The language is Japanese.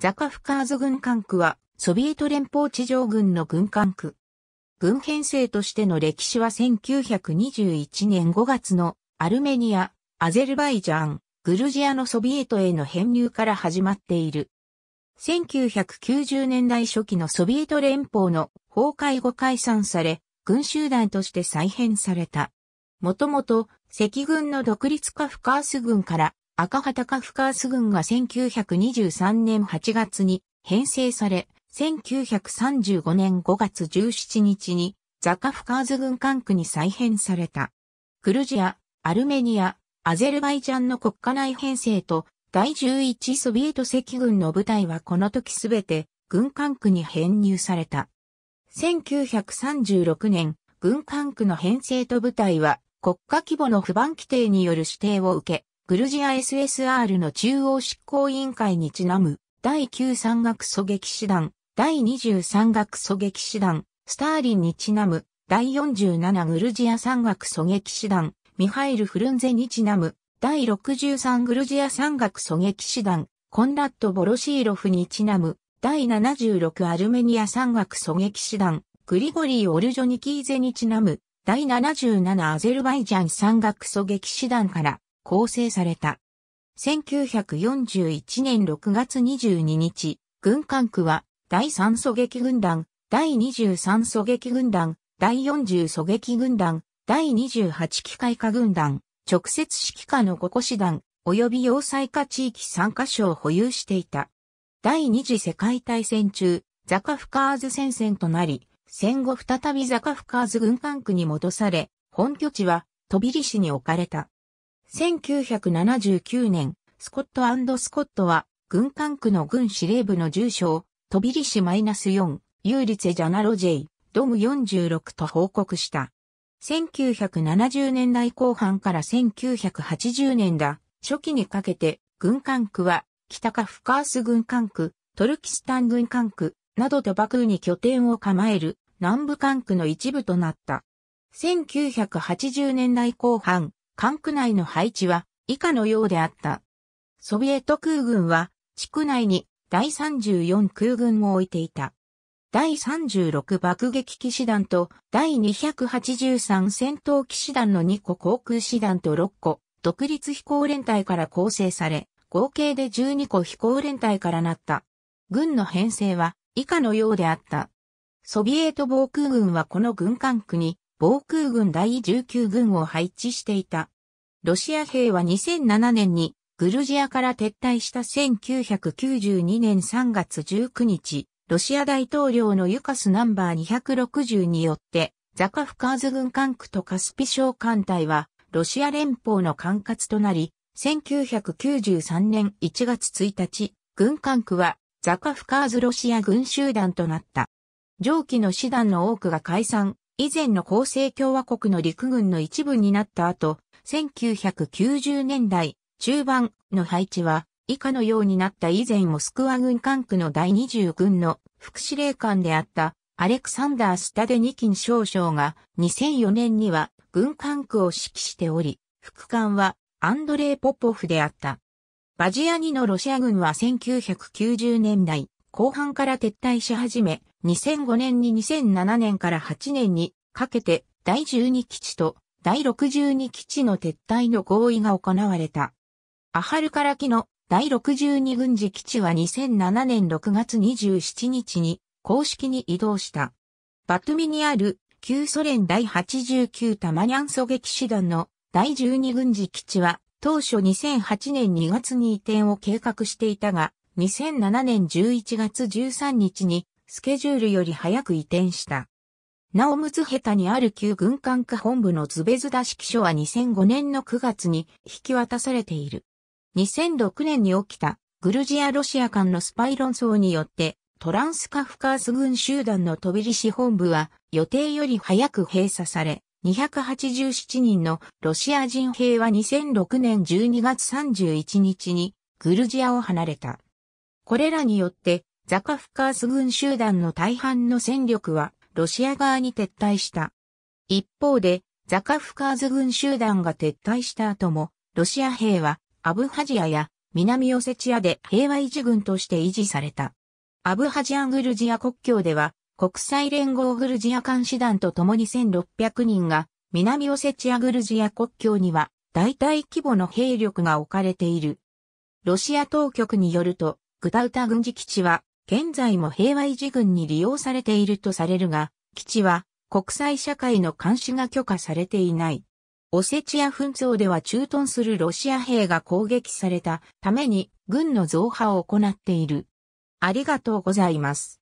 ザカフカーズ軍管区は、ソビエト連邦地上軍の軍管区。軍編成としての歴史は1921年5月のアルメニア、アゼルバイジャン、グルジアのソビエトへの編入から始まっている。1990年代初期のソビエト連邦の崩壊後解散され、軍集団として再編された。もともと、赤軍の独立カフカース軍から赤旗カフカース軍が1923年8月に編成され、1935年5月17日にザカフカーズ軍管区に再編された。クルジア、アルメニア、アゼルバイジャンの国家内編成と第11ソビエト赤軍の部隊はこの時すべて軍管区に編入された。1936年、軍管区の編成と部隊は国家規模の不番規定による指定を受け、グルジア SSR の中央執行委員会にちなむ、第9山岳狙撃師団、第2山岳狙撃師団、スターリンにちなむ、第47グルジア山岳狙撃師団、ミハイル・フルンゼにちなむ、第63グルジア山岳狙撃師団、コンラッド・ボロシーロフにちなむ、第76アルメニア山岳狙撃師団、グリゴリー・オルジョニキーゼにちなむ、第77アゼルバイジャン山岳狙撃師団から、構成された。1941年6月22日、軍管区は第3狙撃軍団、第23狙撃軍団、第40狙撃軍団、第28機械化軍団、直接指揮下の5個師団、及び要塞化地域3カ所を保有していた。第二次世界大戦中、ザカフカーズ戦線となり、戦後再びザカフカーズ軍管区に戻され、本拠地は飛びリ市に置かれた。1979年、スコットスコットは、軍管区の軍司令部の住所を、飛びり市マイナス4、ユーリツェジャナロジェイ、ドム46と報告した。1970年代後半から1980年だ、初期にかけて、軍管区は、北カフカース軍管区、トルキスタン軍管区、などとバクーに拠点を構える、南部管区の一部となった。1980年代後半、艦区内の配置は以下のようであった。ソビエト空軍は地区内に第34空軍を置いていた。第36爆撃騎士団と第283戦闘騎士団の2個航空師団と6個独立飛行連隊から構成され、合計で12個飛行連隊からなった。軍の編成は以下のようであった。ソビエト防空軍はこの軍管区に防空軍第19軍を配置していた。ロシア兵は2007年にグルジアから撤退した1992年3月19日、ロシア大統領のユカスナンバー260によって、ザカフカーズ軍管区とカスピ省艦隊は、ロシア連邦の管轄となり、1993年1月1日、軍管区は、ザカフカーズロシア軍集団となった。上記の師団の多くが解散、以前の厚生共和国の陸軍の一部になった後、1990年代中盤の配置は以下のようになった以前モスクワ軍管区の第20軍の副司令官であったアレクサンダー・スタデニキン少将が2004年には軍管区を指揮しており、副官はアンドレイ・ポポフであった。バジアニのロシア軍は1990年代後半から撤退し始め、2005年に2007年から8年にかけて第12基地と第62基地の撤退の合意が行われた。アハルカラキの第62軍事基地は2007年6月27日に公式に移動した。バトミにある旧ソ連第89タマニャン狙撃師団の第12軍事基地は当初2008年2月に移転を計画していたが、2007年11月13日にスケジュールより早く移転した。なおムつヘタにある旧軍管区本部のズベズダ指揮所は2005年の9月に引き渡されている。2006年に起きたグルジア・ロシア間のスパイ論争によってトランスカフカース軍集団の飛びリシ本部は予定より早く閉鎖され、287人のロシア人兵は2006年12月31日にグルジアを離れた。これらによってザカフカース軍集団の大半の戦力はロシア側に撤退した。一方で、ザカフカーズ軍集団が撤退した後も、ロシア兵はアブハジアや南オセチアで平和維持軍として維持された。アブハジアングルジア国境では、国際連合グルジア監視団と共に1600人が、南オセチアグルジア国境には、大体規模の兵力が置かれている。ロシア当局によると、グタウタ軍事基地は、現在も平和維持軍に利用されているとされるが、基地は国際社会の監視が許可されていない。オセチア紛争では駐屯するロシア兵が攻撃されたために軍の増派を行っている。ありがとうございます。